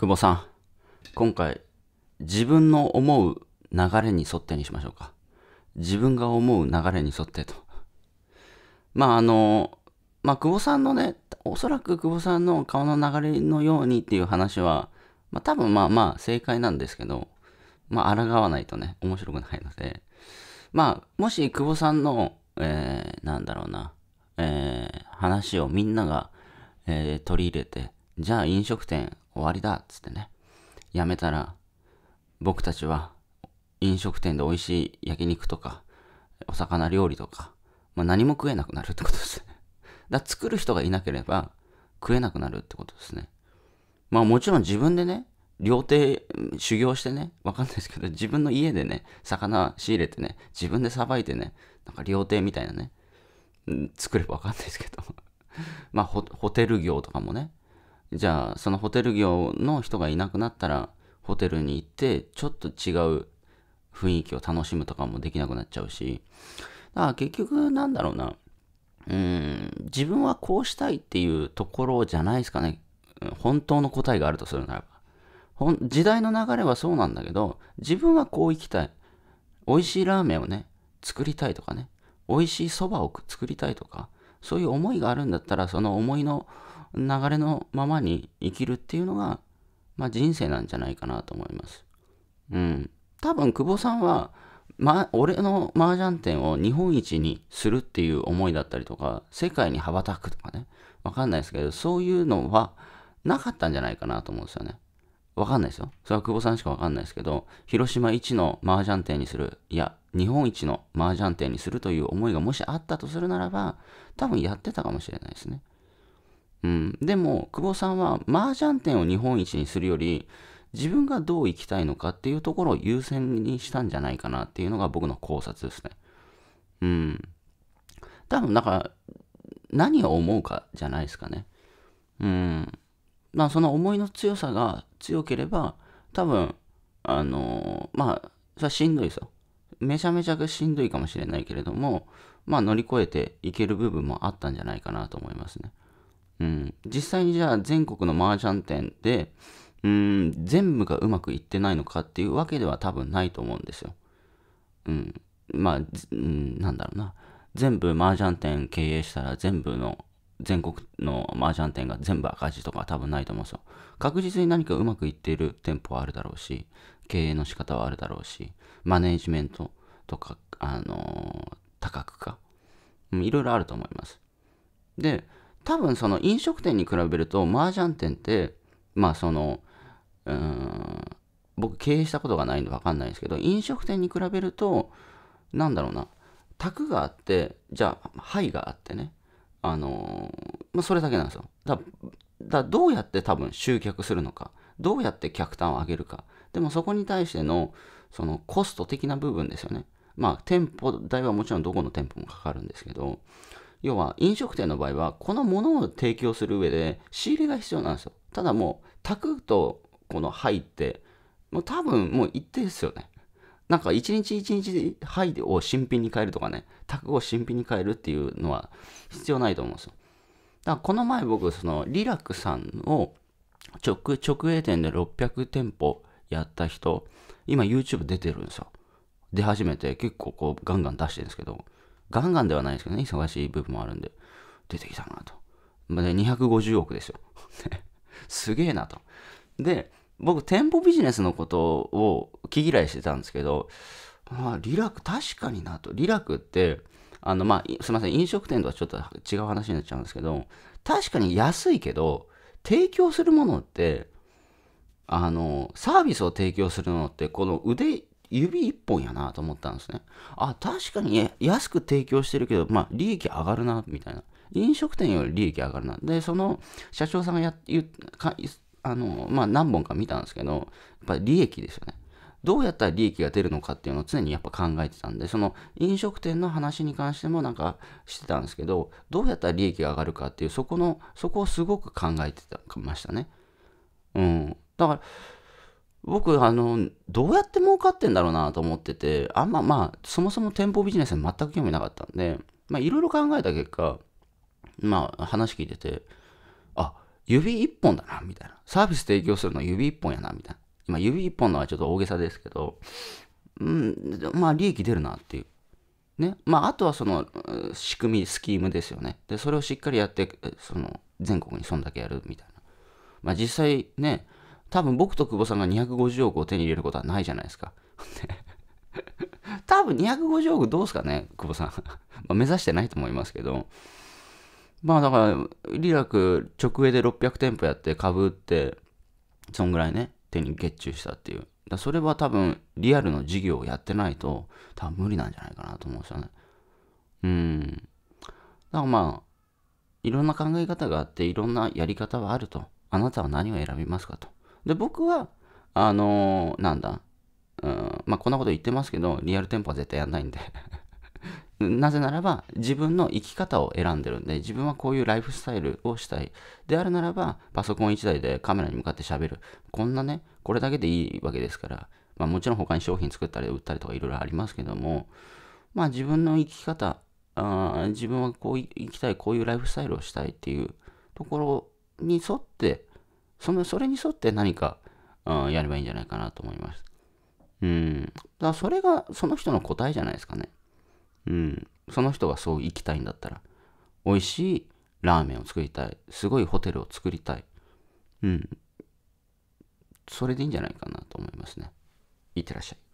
久保さん、今回、自分の思う流れに沿ってにしましょうか。自分が思う流れに沿ってと。まあ、あの、まあ、久保さんのね、おそらく久保さんの顔の流れのようにっていう話は、まあ、多分まあまあ正解なんですけど、まあ、抗わないとね、面白くないので、まあ、もし久保さんの、えー、なんだろうな、えー、話をみんなが、えー、取り入れて、じゃあ飲食店終わりだっつってねやめたら僕たちは飲食店で美味しい焼肉とかお魚料理とか、まあ、何も食えなくなるってことですね だ作る人がいなければ食えなくなるってことですねまあもちろん自分でね料亭修行してね、わかんないですけど、自分の家でね、魚仕入れてね、自分でさばいてね、なんか料亭みたいなね、作ればわかんないですけど、まあホ、ホテル業とかもね、じゃあそのホテル業の人がいなくなったらホテルに行ってちょっと違う雰囲気を楽しむとかもできなくなっちゃうしだから結局なんだろうなうん自分はこうしたいっていうところじゃないですかね本当の答えがあるとするならば時代の流れはそうなんだけど自分はこう行きたい美味しいラーメンをね作りたいとかね美味しいそばを作りたいとかそういう思いがあるんだったらその思いの流れのままに生きるっていうのが、まあ、人生なんじゃないかなと思います。うん。多分、久保さんは、ま、俺の麻雀店を日本一にするっていう思いだったりとか、世界に羽ばたくとかね、わかんないですけど、そういうのはなかったんじゃないかなと思うんですよね。わかんないですよ。それは久保さんしかわかんないですけど、広島一の麻雀店にする、いや、日本一の麻雀店にするという思いがもしあったとするならば、多分やってたかもしれないですね。うん、でも久保さんは麻雀店を日本一にするより自分がどう生きたいのかっていうところを優先にしたんじゃないかなっていうのが僕の考察ですね。うん。多分なんか何を思うかじゃないですかね。うん。まあその思いの強さが強ければ多分あのー、まあそれはしんどいですよ。めちゃめちゃしんどいかもしれないけれどもまあ乗り越えていける部分もあったんじゃないかなと思いますね。うん、実際にじゃあ全国の麻雀店で、うん、全部がうまくいってないのかっていうわけでは多分ないと思うんですよ。うん、まあ、うん、なんだろうな。全部麻雀店経営したら全部の全国の麻雀店が全部赤字とか多分ないと思うんですよ。確実に何かうまくいっている店舗はあるだろうし、経営の仕方はあるだろうし、マネージメントとか、あのー、多角化、いろいろあると思います。で、多分その飲食店に比べると麻雀店ってまあそのうん僕経営したことがないんで分かんないですけど飲食店に比べると何だろうな卓があってじゃあ牌があってねあのー、まあ、それだけなんですよだだどうやって多分集客するのかどうやって客単を上げるかでもそこに対してのそのコスト的な部分ですよねまあ店舗代はもちろんどこの店舗もかかるんですけど要は飲食店の場合は、このものを提供する上で仕入れが必要なんですよ。ただもう、炊くとこの入って、もう多分もう一定ですよね。なんか一日一日灰を新品に変えるとかね、タクを新品に変えるっていうのは必要ないと思うんですよ。だからこの前僕、そのリラクさんを直直営店で600店舗やった人、今 YouTube 出てるんですよ。出始めて結構こうガンガン出してるんですけど、ガンガンではないですけどね、忙しい部分もあるんで、出てきたなと。まあ、で、250億ですよ。すげえなと。で、僕、店舗ビジネスのことを気嫌いしてたんですけど、まあ、リラク、確かになと。リラクって、あの、まあ、すいません、飲食店とはちょっと違う話になっちゃうんですけど、確かに安いけど、提供するものって、あの、サービスを提供するのって、この腕指一本やなと思ったんですね。あ、確かに安く提供してるけど、まあ、利益上がるな、みたいな。飲食店より利益上がるな。で、その社長さんがやかあの、まあ、何本か見たんですけど、やっぱり利益ですよね。どうやったら利益が出るのかっていうのを常にやっぱ考えてたんで、その飲食店の話に関してもなんかしてたんですけど、どうやったら利益が上がるかっていう、そこの、そこをすごく考えてたましたね。うん。だから、僕、あの、どうやって儲かってんだろうなと思ってて、あんままあ、そもそも店舗ビジネスに全く興味なかったんで、まあ、いろいろ考えた結果、まあ、話聞いてて、あ、指一本だな、みたいな。サービス提供するのは指一本やな、みたいな。今、指一本のはちょっと大げさですけど、うん、まあ、利益出るなっていう。ね。まあ、あとはその、仕組み、スキームですよね。で、それをしっかりやって、その、全国にそんだけやるみたいな。まあ、実際ね、多分僕と久保さんが250億を手に入れることはないじゃないですか。多分250億どうすかね、久保さん。ま目指してないと思いますけど。まあだから、リラク直営で600店舗やって株って、そんぐらいね、手に月中したっていう。だそれは多分、リアルの事業をやってないと、多分無理なんじゃないかなと思うんですよね。うん。だからまあ、いろんな考え方があって、いろんなやり方はあると。あなたは何を選びますかと。で、僕は、あのー、なんだ、うん、まあ、こんなこと言ってますけど、リアル店舗は絶対やんないんで なぜならば、自分の生き方を選んでるんで、自分はこういうライフスタイルをしたい。であるならば、パソコン1台でカメラに向かって喋る。こんなね、これだけでいいわけですから、まあ、もちろん他に商品作ったり売ったりとかいろいろありますけども、まあ、自分の生き方、あ自分はこう生きたい、こういうライフスタイルをしたいっていうところに沿って、そのそれに沿って何か、うん、やればいいんじゃないかなと思います。うん。だそれがその人の答えじゃないですかね。うん。その人がそう生きたいんだったら。美味しいラーメンを作りたい。すごいホテルを作りたい。うん。それでいいんじゃないかなと思いますね。いってらっしゃい。